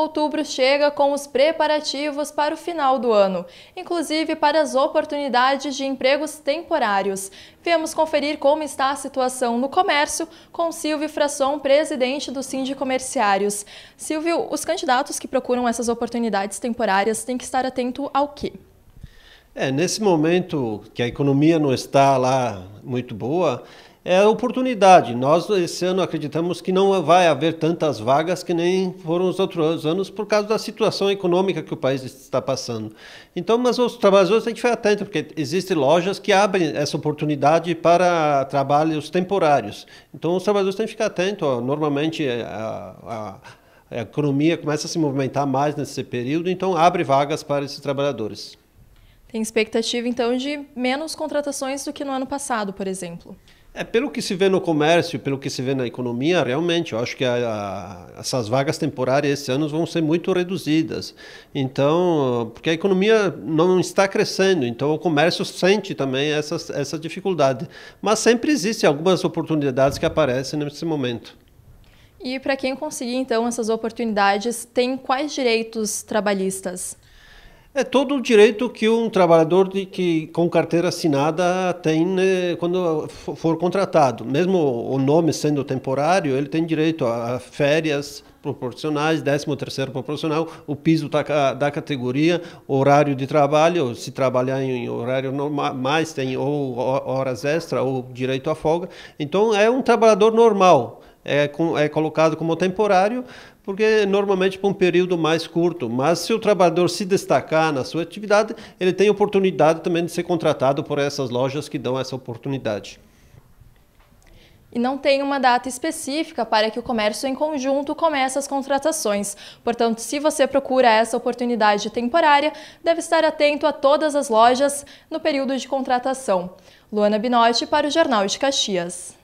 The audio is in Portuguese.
Outubro chega com os preparativos para o final do ano, inclusive para as oportunidades de empregos temporários. Viemos conferir como está a situação no comércio com Silvio Frasson, presidente do Sindicato Comerciários. Silvio, os candidatos que procuram essas oportunidades temporárias têm que estar atento ao quê? É, nesse momento que a economia não está lá muito boa, é oportunidade. Nós, esse ano, acreditamos que não vai haver tantas vagas que nem foram os outros anos, por causa da situação econômica que o país está passando. Então, mas os trabalhadores têm que ficar atentos, porque existem lojas que abrem essa oportunidade para trabalhos temporários. Então, os trabalhadores têm que ficar atentos. Normalmente, é, a, a, a economia começa a se movimentar mais nesse período, então abre vagas para esses trabalhadores. Tem expectativa, então, de menos contratações do que no ano passado, por exemplo. É, pelo que se vê no comércio, pelo que se vê na economia, realmente, eu acho que a, a, essas vagas temporárias esse ano vão ser muito reduzidas. Então, porque a economia não está crescendo, então o comércio sente também essa, essa dificuldade. Mas sempre existem algumas oportunidades que aparecem nesse momento. E para quem conseguir, então, essas oportunidades, tem quais direitos trabalhistas? É todo o direito que um trabalhador de, que, com carteira assinada tem né, quando for contratado. Mesmo o nome sendo temporário, ele tem direito a férias, proporcionais, 13 terceiro proporcional, o piso da, da categoria, horário de trabalho, se trabalhar em horário normal, mais tem ou horas extra ou direito à folga. Então é um trabalhador normal, é, é colocado como temporário, porque normalmente para um período mais curto. Mas se o trabalhador se destacar na sua atividade, ele tem oportunidade também de ser contratado por essas lojas que dão essa oportunidade. E não tem uma data específica para que o comércio em conjunto comece as contratações. Portanto, se você procura essa oportunidade temporária, deve estar atento a todas as lojas no período de contratação. Luana Binotti para o Jornal de Caxias.